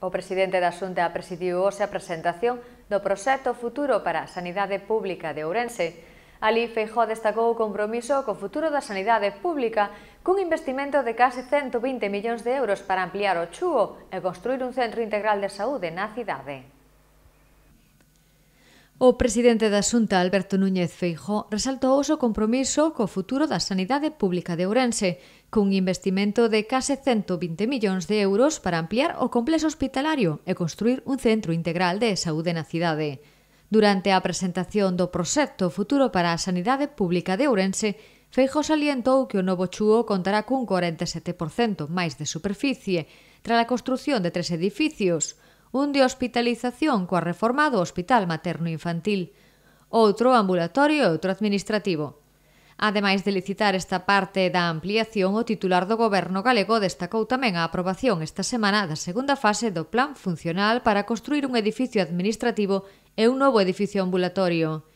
O presidente da Xunta presidiu hoxe a presentación do proxecto Futuro para a Sanidade Pública de Ourense. Ali Feijó destacou o compromiso co futuro da sanidade pública cun investimento de case 120 millóns de euros para ampliar o chugo e construir un centro integral de saúde na cidade. O presidente da Xunta, Alberto Núñez Feijó, resaltou o seu compromiso co futuro da sanidade pública de Ourense cun investimento de case 120 millóns de euros para ampliar o complexo hospitalario e construir un centro integral de saúde na cidade. Durante a presentación do proxecto Futuro para a Sanidade Pública de Ourense, Feijo salientou que o novo chuo contará cun 47% máis de superficie tras a construción de tres edificios, un de hospitalización coa reforma do Hospital Materno Infantil, outro ambulatorio e outro administrativo. Ademais de licitar esta parte da ampliación, o titular do Goberno galego destacou tamén a aprobación esta semana da segunda fase do Plan Funcional para construir un edificio administrativo e un novo edificio ambulatorio.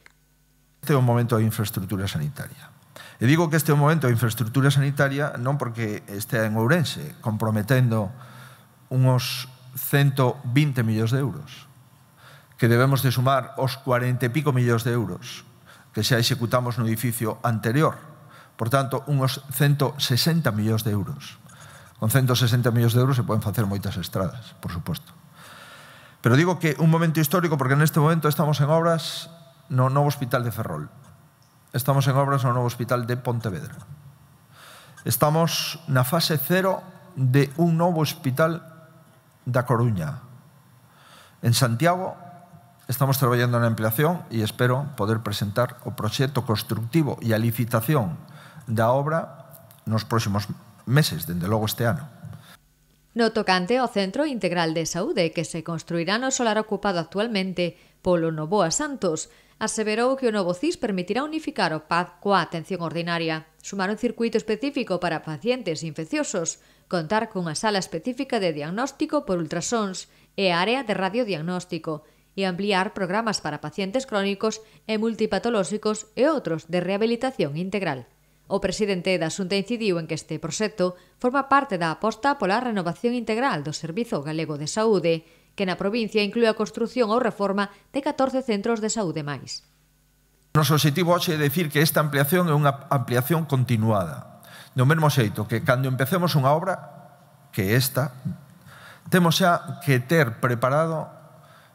Este é un momento da infraestructura sanitaria. E digo que este é un momento da infraestructura sanitaria non porque estea en Ourense comprometendo unhos 120 millóns de euros que debemos de sumar os 40 e pico millóns de euros que xa executamos no edificio anterior. Por tanto, unhos 160 millóns de euros. Con 160 millóns de euros se poden facer moitas estradas, por suposto. Pero digo que un momento histórico porque neste momento estamos en obras no novo hospital de Ferrol. Estamos en obras no novo hospital de Pontevedra. Estamos na fase cero de un novo hospital da Coruña. En Santiago Estamos traballando na ampliación e espero poder presentar o proxecto constructivo e a licitación da obra nos próximos meses, dende logo este ano. No tocante ao Centro Integral de Saúde que se construirá no solar ocupado actualmente polo Novoa Santos, aseverou que o novo CIS permitirá unificar o PAD coa atención ordinaria, sumar un circuito específico para pacientes infecciosos, contar cunha sala específica de diagnóstico por ultrasons e área de radiodiagnóstico, y ampliar programas para pacientes crónicos e multipatolóxicos e outros de rehabilitación integral. O presidente da Xunta incidiu en que este proxecto forma parte da aposta pola renovación integral do Servizo Galego de Saúde, que na provincia inclúe a construción ou reforma de 14 centros de saúde máis. Noso objetivo hoxe é decir que esta ampliación é unha ampliación continuada. Do mesmo xeito que cando empecemos unha obra, que esta, temos xa que ter preparado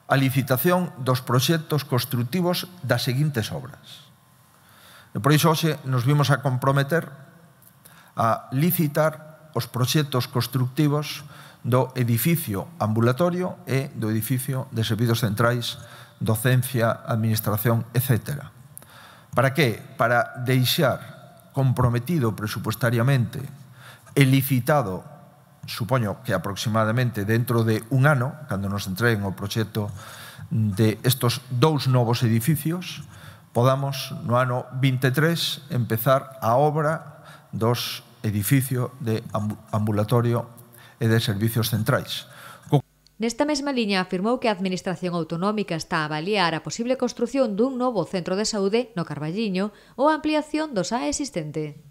a licitación dos proxectos constructivos das seguintes obras. E por iso hoxe nos vimos a comprometer a licitar os proxectos constructivos do edificio ambulatorio e do edificio de servizos centrais, docencia, administración, etc. Para que? Para deixar comprometido presupuestariamente e licitado supoño que aproximadamente dentro de un ano, cando nos entreguen o proxecto de estos dous novos edificios, podamos no ano 23 empezar a obra dos edificios de ambulatorio e de servicios centrais. Nesta mesma liña afirmou que a Administración Autonómica está a avaliar a posible construción dun novo centro de saúde no Carballiño ou a ampliación do xa existente.